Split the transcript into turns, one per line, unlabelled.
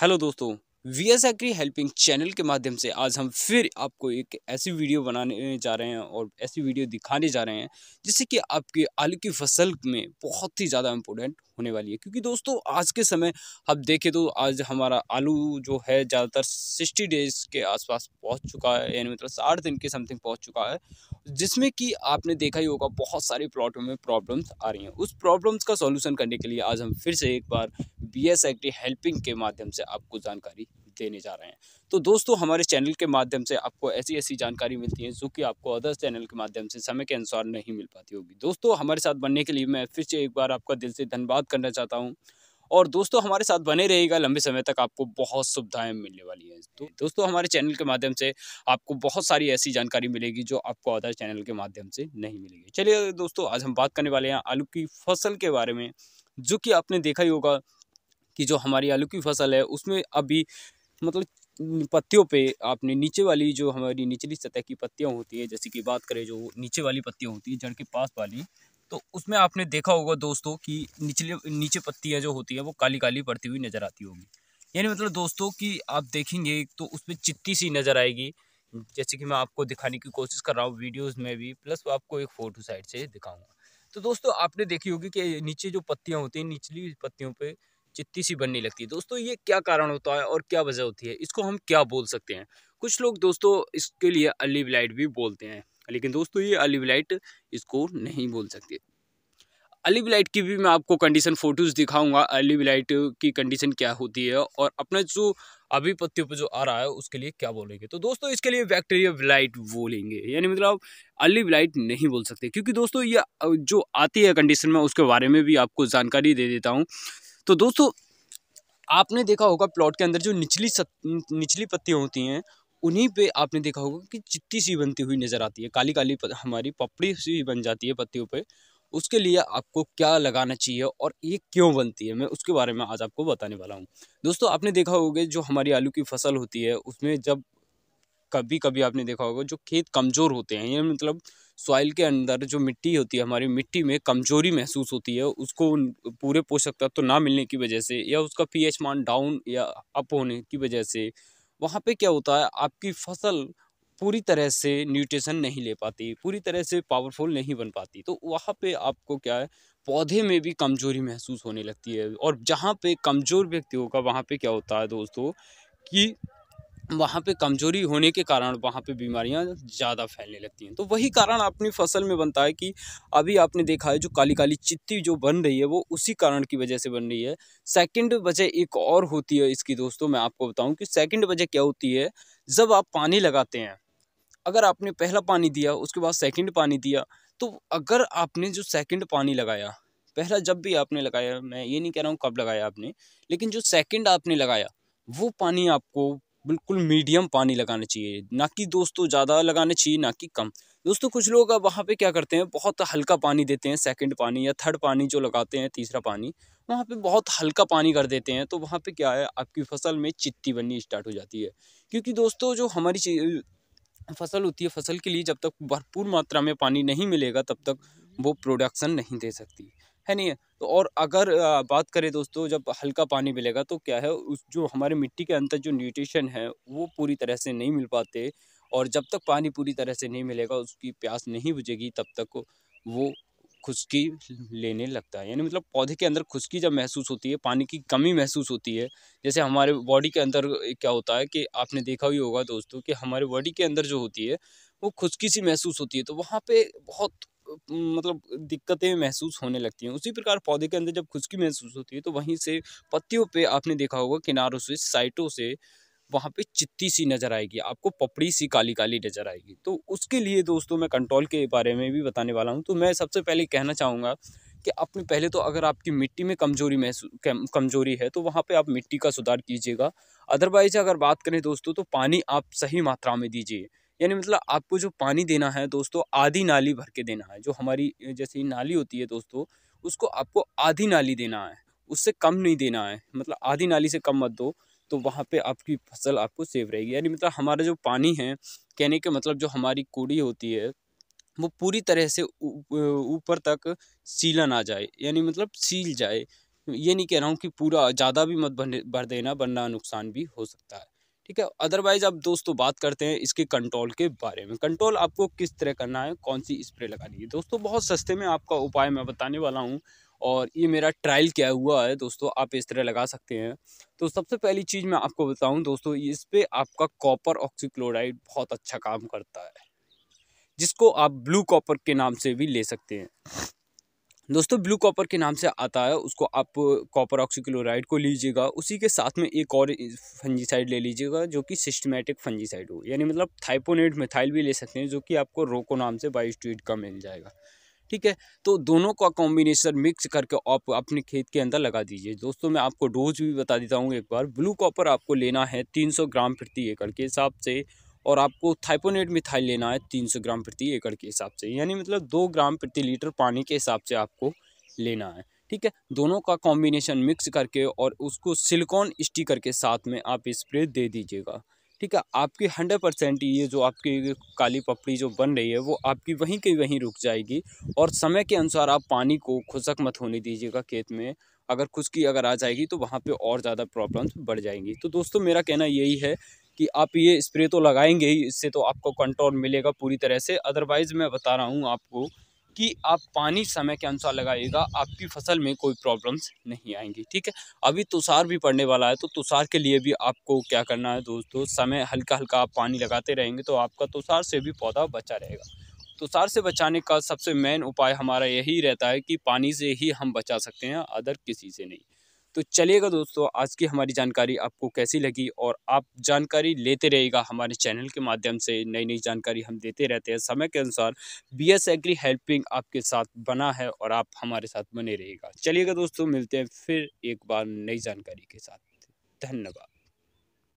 hello दोस्तों V S agri helping channel के माध्यम से आज हम फिर आपको एक ऐसी वीडियो बनाने जा रहे हैं और ऐसी वीडियो दिखाने जा रहे हैं जिससे कि आपके आलू की फसल में बहुत ही ज़्यादा इम्पोर्टेंट होने वाली है क्योंकि दोस्तों आज के समय आप देखें तो आज हमारा आलू जो है ज़्यादातर सिक्सटी डेज़ के आसपास पहुँच चुका है यानी मतलब साठ दिन के समथिंग पहुँच चुका है जिसमें कि आपने देखा ही होगा बहुत सारे प्लॉटों में प्रॉब्लम्स आ रही हैं उस प्रॉब्लम्स का सॉल्यूशन करने के लिए आज हम फिर से एक बार बी एस एक्टी हेल्पिंग के माध्यम से आपको जानकारी देने जा रहे हैं तो दोस्तों हमारे चैनल के माध्यम से आपको ऐसी ऐसी जानकारी मिलती है जो कि आपको अदर्स चैनल के माध्यम से समय के अनुसार नहीं मिल पाती होगी दोस्तों हमारे साथ बनने के लिए मैं फिर से एक बार आपका दिल से धन्यवाद करना चाहता हूँ और दोस्तों हमारे साथ बने रहेगा लंबे समय तक आपको बहुत सुविधाएं मिलने वाली हैं तो दोस्तों हमारे चैनल के माध्यम से आपको बहुत सारी ऐसी जानकारी मिलेगी जो आपको अदर चैनल के माध्यम से नहीं मिलेगी चलिए दोस्तों आज हम बात करने वाले हैं आलू की फसल के बारे में जो कि आपने देखा ही होगा कि जो हमारी आलू की फसल है उसमें अभी मतलब पत्तियों पे आपने नीचे वाली जो हमारी निचली सतह की पत्तियाँ होती हैं जैसे कि बात करें जो नीचे वाली पत्तियाँ होती हैं जड़ के पास वाली तो उसमें आपने देखा होगा दोस्तों कि निचले नीचे पत्तियाँ जो होती हैं वो काली काली पड़ती हुई नज़र आती होगी यानी मतलब दोस्तों कि आप देखेंगे तो उसमें चित्ती सी नज़र आएगी जैसे कि मैं आपको दिखाने की कोशिश कर रहा हूँ वीडियोस में भी प्लस आपको एक फ़ोटो साइड से दिखाऊंगा तो दोस्तों आपने देखी होगी कि नीचे जो पत्तियाँ होती हैं निचली पत्तियों पे चित्ती सी बनने लगती है दोस्तों ये क्या कारण होता है और क्या वजह होती है इसको हम क्या बोल सकते हैं कुछ लोग दोस्तों इसके लिए अलिव लाइट भी बोलते हैं लेकिन दोस्तों ये अलिव लाइट इसको नहीं बोल सकते अलिव लाइट की भी मैं आपको कंडीशन फ़ोटोज़ दिखाऊंगा अलिव लाइट की कंडीशन क्या होती है और अपना जो अभी पत्तियों पर जो आ रहा है उसके लिए क्या बोलेंगे तो दोस्तों इसके लिए बैक्टीरिया ब्लाइट बोलेंगे यानी मतलब अलिव लाइट नहीं बोल सकते क्योंकि दोस्तों ये जो आती है कंडीशन में उसके बारे में भी आपको जानकारी दे देता हूँ तो दोस्तों आपने देखा होगा प्लॉट के अंदर जो निचली सत, निचली पत्तियाँ होती हैं उन्हीं पे आपने देखा होगा कि चित्ती सी बनती हुई नज़र आती है काली काली हमारी पपड़ी सी बन जाती है पत्तियों पे उसके लिए आपको क्या लगाना चाहिए और ये क्यों बनती है मैं उसके बारे में आज आपको बताने वाला हूँ दोस्तों आपने देखा होगा जो हमारी आलू की फसल होती है उसमें जब कभी कभी आपने देखा होगा जो खेत कमज़ोर होते हैं ये मतलब सॉइल के अंदर जो मिट्टी होती है हमारी मिट्टी में कमजोरी महसूस होती है उसको पूरे पोषक तत्व तो ना मिलने की वजह से या उसका पीएच मान डाउन या अप होने की वजह से वहाँ पे क्या होता है आपकी फसल पूरी तरह से न्यूट्रिशन नहीं ले पाती पूरी तरह से पावरफुल नहीं बन पाती तो वहाँ पे आपको क्या है पौधे में भी कमज़ोरी महसूस होने लगती है और जहाँ पे कमज़ोर व्यक्ति होगा वहाँ पे क्या होता है दोस्तों कि वहाँ पे कमजोरी होने के कारण वहाँ पे बीमारियाँ ज़्यादा फैलने लगती हैं तो वही कारण अपनी फसल में बनता है कि अभी आपने देखा है जो काली काली चित्ती जो बन रही है वो उसी कारण की वजह से बन रही है सेकंड वजह एक और होती है इसकी दोस्तों मैं आपको बताऊं कि सेकंड वजह क्या होती है जब आप पानी लगाते हैं अगर आपने पहला पानी दिया उसके बाद सेकेंड पानी दिया तो अगर आपने जो सेकेंड पानी लगाया पहला जब भी आपने लगाया मैं ये नहीं कह रहा हूँ कब लगाया आपने लेकिन जो सेकेंड आपने लगाया वो पानी आपको बिल्कुल मीडियम पानी लगाना चाहिए ना कि दोस्तों ज़्यादा लगाना चाहिए ना कि कम दोस्तों कुछ लोग अब वहाँ पे क्या करते हैं बहुत हल्का पानी देते हैं सेकंड पानी या थर्ड पानी जो लगाते हैं तीसरा पानी वहाँ पे बहुत हल्का पानी कर देते हैं तो वहाँ पे क्या है आपकी फसल में चित्ती बननी स्टार्ट हो जाती है क्योंकि दोस्तों जो हमारी फसल होती है फसल के लिए जब तक भरपूर मात्रा में पानी नहीं मिलेगा तब तक वो प्रोडक्शन नहीं दे सकती है नहीं है तो और अगर बात करें दोस्तों जब हल्का पानी मिलेगा तो क्या है उस जो हमारे मिट्टी के अंदर जो न्यूट्रिशन है वो पूरी तरह से नहीं मिल पाते और जब तक पानी पूरी तरह से नहीं मिलेगा उसकी प्यास नहीं बुझेगी तब तक वो खुशकी लेने लगता है यानी मतलब पौधे के अंदर खुशकी जब महसूस होती है पानी की कमी महसूस होती है जैसे हमारे बॉडी के अंदर क्या होता है कि आपने देखा ही होगा दोस्तों कि हमारे बॉडी के अंदर जो होती है वो खुशकी सी महसूस होती है तो वहाँ पे बहुत मतलब दिक्कतें महसूस होने लगती हैं उसी प्रकार पौधे के अंदर जब खुशकी महसूस होती है तो वहीं से पत्तियों पे आपने देखा होगा किनारों से साइटों से वहाँ पे चित्ती सी नज़र आएगी आपको पपड़ी सी काली काली नज़र आएगी तो उसके लिए दोस्तों मैं कंट्रोल के बारे में भी बताने वाला हूँ तो मैं सबसे पहले कहना चाहूँगा कि आपने पहले तो अगर आपकी मिट्टी में कमजोरी महसूस कमजोरी है तो वहाँ पे आप मिट्टी का सुधार कीजिएगा अदरवाइज अगर बात करें दोस्तों तो पानी आप सही मात्रा में दीजिए यानी मतलब आपको जो पानी देना है दोस्तों आधी नाली भर के देना है जो हमारी जैसे नाली होती है दोस्तों उसको आपको आधी नाली देना है उससे कम नहीं देना है मतलब आधी नाली से कम मत दो तो वहाँ पे आपकी फसल आपको सेव रहेगी यानी मतलब हमारा जो पानी है कहने के मतलब जो हमारी कूड़ी होती है वो पूरी तरह से ऊपर तक सीलन आ जाए यानी मतलब सील जाए ये नहीं कह रहा हूँ कि पूरा ज़्यादा भी मत भर देना वरना नुकसान भी हो सकता है ठीक है अदरवाइज अब दोस्तों बात करते हैं इसके कंट्रोल के बारे में कंट्रोल आपको किस तरह करना है कौन सी स्प्रे लगानी है दोस्तों बहुत सस्ते में आपका उपाय मैं बताने वाला हूँ और ये मेरा ट्रायल क्या हुआ है दोस्तों आप इस तरह लगा सकते हैं तो सबसे पहली चीज़ मैं आपको बताऊं दोस्तों इस पर आपका कॉपर ऑक्सीक्लोराइड बहुत अच्छा काम करता है जिसको आप ब्लू कॉपर के नाम से भी ले सकते हैं दोस्तों ब्लू कॉपर के नाम से आता है उसको आप कॉपर ऑक्सीक्लोराइड को लीजिएगा उसी के साथ में एक और फंजीसाइड ले लीजिएगा जो कि सिस्टमेटिक फंजीसाइड हो यानी मतलब थाइपोनेट मिथाइल भी ले सकते हैं जो कि आपको रोको नाम से बाईस्ट्रीट का मिल जाएगा ठीक है तो दोनों का कॉम्बिनेशन मिक्स करके आप अपने खेत के अंदर लगा दीजिए दोस्तों मैं आपको डोज भी बता देता हूँ एक बार ब्लू कॉपर आपको लेना है तीन सौ ग्राम प्रति एकड़ के हिसाब से और आपको थाइपोनेट मिथाइल लेना है तीन सौ ग्राम प्रति एकड़ के हिसाब से यानी मतलब दो ग्राम प्रति लीटर पानी के हिसाब से आपको लेना है ठीक है दोनों का कॉम्बिनेशन मिक्स करके और उसको सिलिकॉन स्टिकर के साथ में आप स्प्रे दे दीजिएगा ठीक है आपकी हंड्रेड परसेंट ये जो आपकी काली पपड़ी जो बन रही है वो आपकी वहीं के वहीं रुक जाएगी और समय के अनुसार आप पानी को खुशक मत होने दीजिएगा खेत में अगर खुशकी अगर आ जाएगी तो वहाँ पे और ज़्यादा प्रॉब्लम्स बढ़ जाएंगी तो दोस्तों मेरा कहना यही है कि आप ये स्प्रे तो लगाएंगे ही इससे तो आपको कंट्रोल मिलेगा पूरी तरह से अदरवाइज़ मैं बता रहा हूँ आपको कि आप पानी समय के अनुसार लगाइएगा आपकी फसल में कोई प्रॉब्लम्स नहीं आएंगी ठीक है अभी तुषार भी पड़ने वाला है तो तुषार के लिए भी आपको क्या करना है दोस्तों समय हल्का हल्का आप पानी लगाते रहेंगे तो आपका तुषार से भी पौधा बचा रहेगा तुषार से बचाने का सबसे मेन उपाय हमारा यही रहता है कि पानी से ही हम बचा सकते हैं अदर किसी से नहीं तो चलिएगा दोस्तों आज की हमारी जानकारी आपको कैसी लगी और आप जानकारी लेते रहेगा हमारे चैनल के माध्यम से नई नई जानकारी हम देते रहते हैं समय के अनुसार बी एस एग्री हेल्पिंग आपके साथ बना है और आप हमारे साथ बने रहेगा चलिएगा दोस्तों मिलते हैं फिर एक बार नई जानकारी के साथ धन्यवाद